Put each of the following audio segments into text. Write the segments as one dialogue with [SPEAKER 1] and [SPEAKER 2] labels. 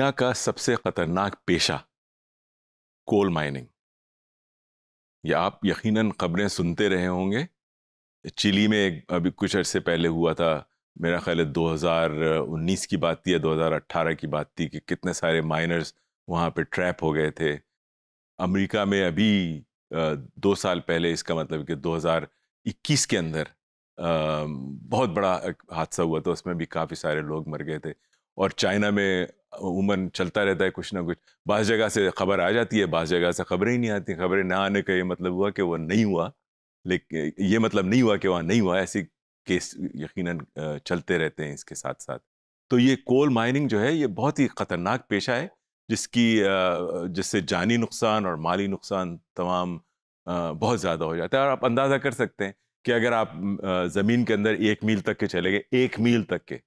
[SPEAKER 1] दुनिया का सबसे खतरनाक पेशा कोल माइनिंग या आप यकीनन खबरें सुनते रहे होंगे चिली में एक अभी कुछ अर्से पहले हुआ था मेरा ख्याल है 2019 की बात थी या 2018 की बात थी कि कितने सारे माइनर्स वहाँ पे ट्रैप हो गए थे अमेरिका में अभी दो साल पहले इसका मतलब कि 2021 के अंदर बहुत बड़ा हादसा हुआ था उसमें भी काफ़ी सारे लोग मर गए थे और चाइना में उमन चलता रहता है कुछ ना कुछ बास जगह से खबर आ जाती है बास जगह से खबरें ही नहीं आती खबरें ना आने का ये मतलब हुआ कि वह नहीं हुआ लेकिन ये मतलब नहीं हुआ कि वहाँ नहीं हुआ ऐसी केस यकीन चलते रहते हैं इसके साथ साथ तो ये कोल माइनिंग जो है ये बहुत ही ख़तरनाक पेशा है जिसकी जिससे जानी नुकसान और माली नुकसान तमाम बहुत ज़्यादा हो जाता है और आप अंदाज़ा कर सकते हैं कि अगर आप ज़मीन के अंदर एक मील तक के चले गए एक मील तक के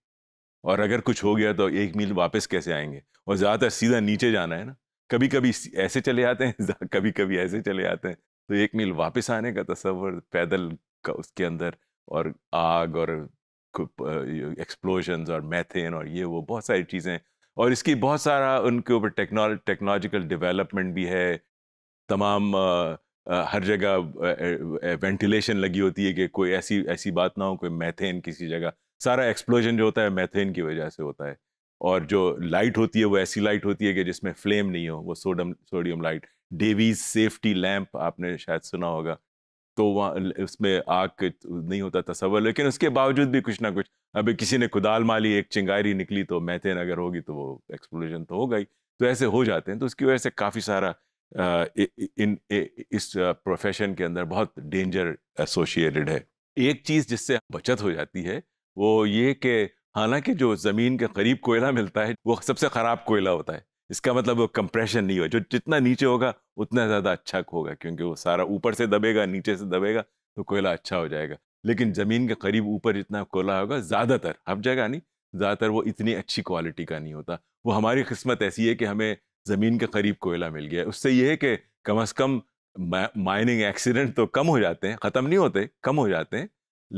[SPEAKER 1] और अगर कुछ हो गया तो एक मील वापस कैसे आएंगे और ज़्यादातर सीधा नीचे जाना है ना कभी कभी ऐसे चले आते हैं कभी कभी ऐसे चले आते हैं तो एक मील वापस आने का तस्वर पैदल का उसके अंदर और आग और एक्सप्लोजन्स और मैथेन और ये वो बहुत सारी चीज़ें और इसकी बहुत सारा उनके ऊपर टेक्नोल टेक्नोलॉजिकल डेवलपमेंट भी है तमाम आ, आ, हर जगह वेंटिलेशन लगी होती है कि कोई ऐसी ऐसी बात ना हो कोई मैथेन किसी जगह सारा एक्सप्लोजन जो होता है मैथेन की वजह से होता है और जो लाइट होती है वो ऐसी लाइट होती है कि जिसमें फ्लेम नहीं हो वो sodium sodium light Davy's safety lamp आपने शायद सुना होगा तो वहाँ उसमें आग नहीं होता तस्वर लेकिन उसके बावजूद भी कुछ ना कुछ अभी किसी ने कुदाल माली एक चिंगारी निकली तो मैथेन अगर होगी तो वो एक्सप्लोजन तो होगा ही तो ऐसे हो जाते हैं तो उसकी वजह से काफ़ी सारा आ, इ, इन इस प्रोफेशन के अंदर बहुत डेंजर एसोशिएटेड है एक चीज़ जिससे बचत हो जाती है वो ये कि हालांकि जो ज़मीन के करीब कोयला मिलता है वो सबसे ख़राब कोयला होता है इसका मतलब वो कंप्रेशन नहीं हो जो जितना नीचे होगा उतना ज़्यादा अच्छा होगा क्योंकि वो सारा ऊपर से दबेगा नीचे से दबेगा तो कोयला अच्छा हो जाएगा लेकिन ज़मीन के करीब ऊपर जितना कोयला होगा ज़्यादातर हर जगह नहीं ज़्यादातर वो इतनी अच्छी क्वालिटी का नहीं होता वो हमारी किस्मत ऐसी है कि हमें ज़मीन के करीब कोयला मिल गया उससे ये है कि कम अज़ कम माइनिंग एक्सीडेंट तो कम हो जाते हैं ख़त्म नहीं होते कम हो जाते हैं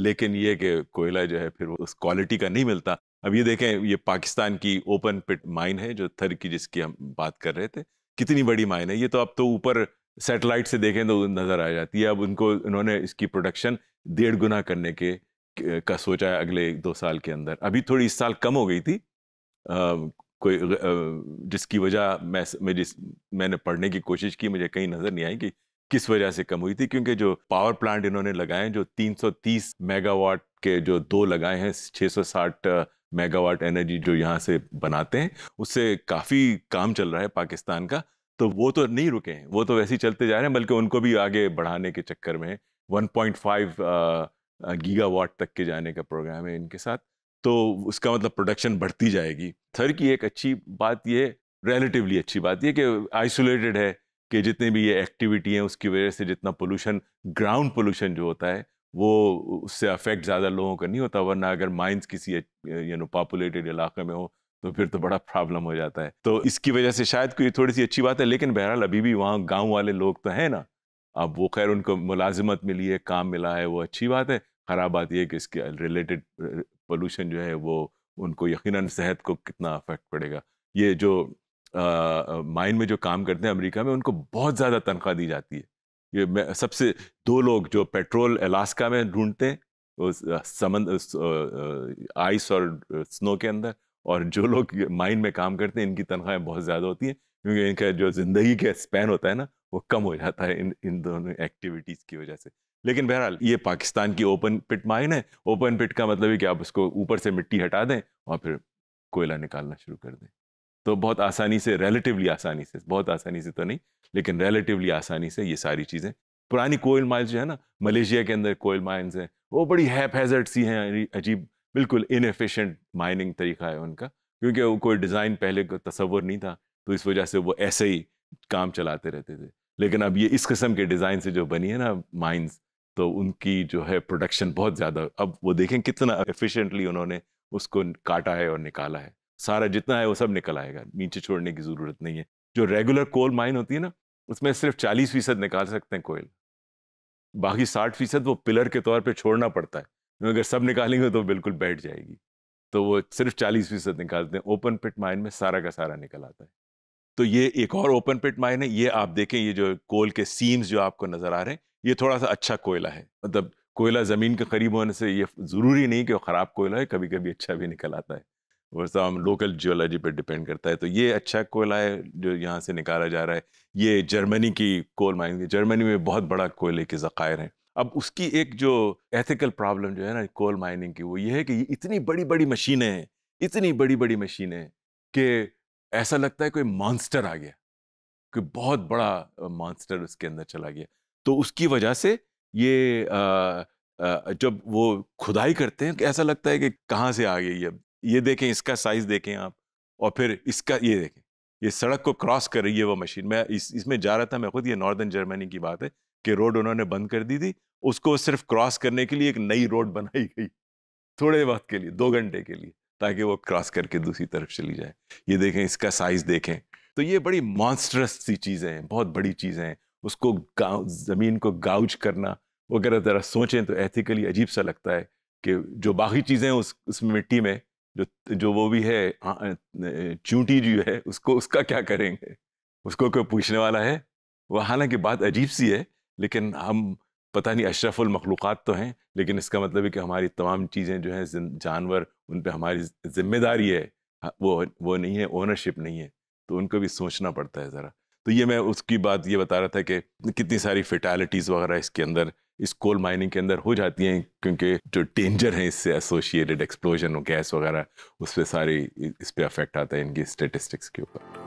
[SPEAKER 1] लेकिन ये कि कोयला जो है फिर उस क्वालिटी का नहीं मिलता अब ये देखें ये पाकिस्तान की ओपन पिट माइन है जो थर की जिसकी हम बात कर रहे थे कितनी बड़ी माइन है ये तो अब तो ऊपर सेटेलाइट से देखें तो नज़र आ जाती है अब उनको उन्होंने इसकी प्रोडक्शन डेढ़ गुना करने के का सोचा है अगले एक दो साल के अंदर अभी थोड़ी इस साल कम हो गई थी आ, कोई आ, जिसकी वजह मैं मैं जिस मैंने पढ़ने की कोशिश की मुझे कहीं नज़र नहीं आई कि किस वजह से कम हुई थी क्योंकि जो पावर प्लांट इन्होंने लगाए जो 330 मेगावाट के जो दो लगाए हैं 660 मेगावाट एनर्जी जो यहाँ से बनाते हैं उससे काफ़ी काम चल रहा है पाकिस्तान का तो वो तो नहीं रुके हैं वो तो वैसे ही चलते जा रहे हैं बल्कि उनको भी आगे बढ़ाने के चक्कर में 1.5 गीगावाट तक के जाने का प्रोग्राम है इनके साथ तो उसका मतलब प्रोडक्शन बढ़ती जाएगी थर की एक अच्छी बात ये रिलेटिवली अच्छी बात ये कि आइसोलेटेड है कि जितने भी ये एक्टिविटी हैं उसकी वजह से जितना पोल्यूशन ग्राउंड पोल्यूशन जो होता है वो उससे अफेक्ट ज़्यादा लोगों का नहीं होता वरना अगर माइंस किसी यू नो पॉपुलेटेड इलाके में हो तो फिर तो बड़ा प्रॉब्लम हो जाता है तो इसकी वजह से शायद कोई थोड़ी सी अच्छी बात है लेकिन बहरहाल अभी भी वहाँ गाँव वाले लोग तो हैं ना अब वो खैर उनको मुलाजमत मिली है काम मिला है वो अच्छी बात है ख़राब बात यह है कि इसके रिलेटेड पोल्यूशन जो है वो उनको यकीनन सेहत को कितना अफेक्ट पड़ेगा ये जो माइन में जो काम करते हैं अमेरिका में उनको बहुत ज़्यादा तनख्वाह दी जाती है ये सबसे दो लोग जो पेट्रोल अलास्का में ढूंढते हैं समंद आइस और स्नो के अंदर और जो लोग माइन में काम करते हैं इनकी तनख्वाहें बहुत ज़्यादा होती हैं क्योंकि इनका जो ज़िंदगी का स्पैन होता है ना वो कम हो जाता है इन इन दोनों एक्टिविटीज़ की वजह से लेकिन बहरहाल ये पाकिस्तान की ओपन पिट माइन है ओपन पिट का मतलब है कि आप उसको ऊपर से मिट्टी हटा दें और फिर कोयला निकालना शुरू कर दें तो बहुत आसानी से रिलेटिवली आसानी से बहुत आसानी से तो नहीं लेकिन रिलेटिवली आसानी से ये सारी चीज़ें पुरानी कोयल माइन्स जो है ना मलेशिया के अंदर कोयल माइन्स हैं वो बड़ी हैफेजर्ड सी हैं अजीब बिल्कुल इनफिशेंट माइनिंग तरीका है उनका क्योंकि वो कोई डिज़ाइन पहले का तस्वर नहीं था तो इस वजह से वो ऐसे ही काम चलाते रहते थे लेकिन अब ये इस किस्म के डिज़ाइन से जो बनी है ना माइंस तो उनकी जो है प्रोडक्शन बहुत ज़्यादा अब वो देखें कितना एफिशिएंटली उन्होंने उसको काटा है और निकाला है सारा जितना है वो सब निकल आएगा नीचे छोड़ने की ज़रूरत नहीं है जो रेगुलर कोल माइन होती है ना उसमें सिर्फ चालीस फीसद निकाल सकते हैं कोयल बाकी साठ फीसद वो पिलर के तौर पर छोड़ना पड़ता है अगर सब निकालेंगे तो बिल्कुल बैठ जाएगी तो वो सिर्फ चालीस फीसद निकालते हैं ओपन पिट माइन में सारा का सारा निकल आता है तो ये एक और ओपन पिट माइन है ये आप देखें ये जो कोल के सीम्स जो आपको नज़र आ रहे हैं ये थोड़ा सा अच्छा कोयला है मतलब कोयला ज़मीन के करीब होने से ये ज़रूरी नहीं कि वो ख़राब कोयला है कभी कभी अच्छा भी निकल आता है वो सब लोकल जियोलॉजी पर डिपेंड करता है तो ये अच्छा कोयला है जो यहाँ से निकाला जा रहा है ये जर्मनी की कोल माइन जर्मनी में बहुत बड़ा कोयले के ज़ायर हैं अब उसकी एक जो एथिकल प्रॉब्लम जो है ना कोल माइनिंग की वो ये है कि ये इतनी बड़ी बड़ी मशीनें हैं इतनी बड़ी बड़ी मशीनें हैं कि ऐसा लगता है कोई मॉन्स्टर आ गया कोई बहुत बड़ा मॉन्स्टर उसके अंदर चला गया तो उसकी वजह से ये आ, आ, जब वो खुदाई करते हैं तो ऐसा लगता है कि कहाँ से आ गई ये ये देखें इसका साइज देखें आप और फिर इसका ये देखें ये सड़क को क्रॉस कर रही है वो मशीन मैं इस इसमें जा रहा था मैं खुद ये नॉर्दर्न जर्मनी की बात है कि रोड उन्होंने बंद कर दी थी उसको सिर्फ क्रॉस करने के लिए एक नई रोड बनाई गई थोड़े वक्त के लिए दो घंटे के लिए ताकि वो क्रॉस करके दूसरी तरफ चली जाए ये देखें इसका साइज देखें तो ये बड़ी मॉन्स्ट्रस सी चीज़ें हैं बहुत बड़ी चीज़ें हैं उसको ज़मीन को गाउज करना वगैरह ज़रा सोचें तो एथिकली अजीब सा लगता है कि जो बाकी चीज़ें उस उस मिट्टी में जो जो वो भी है चूंटी जो है उसको उसका क्या करेंगे उसको कोई पूछने वाला है वह हालांकि बात अजीब सी है लेकिन हम पता नहीं अशरफुल मखलूक़ात तो हैं लेकिन इसका मतलब है कि हमारी तमाम चीज़ें जो हैं जानवर उन पर हमारी जिम्मेदारी है हाँ, वो वो नहीं है ओनरशिप नहीं है तो उनको भी सोचना पड़ता है ज़रा तो ये मैं उसकी बात ये बता रहा था कि कितनी सारी फिटालिटीज़ वगैरह इसके अंदर इस कोल माइनिंग के अंदर हो जाती हैं क्योंकि जो डेंजर हैं इससे एसोशिएटेड एक्सप्लोजन और गैस वगैरह उस पर सारी इस पर अफेक्ट आता है इनकी स्टेटिस्टिक्स के ऊपर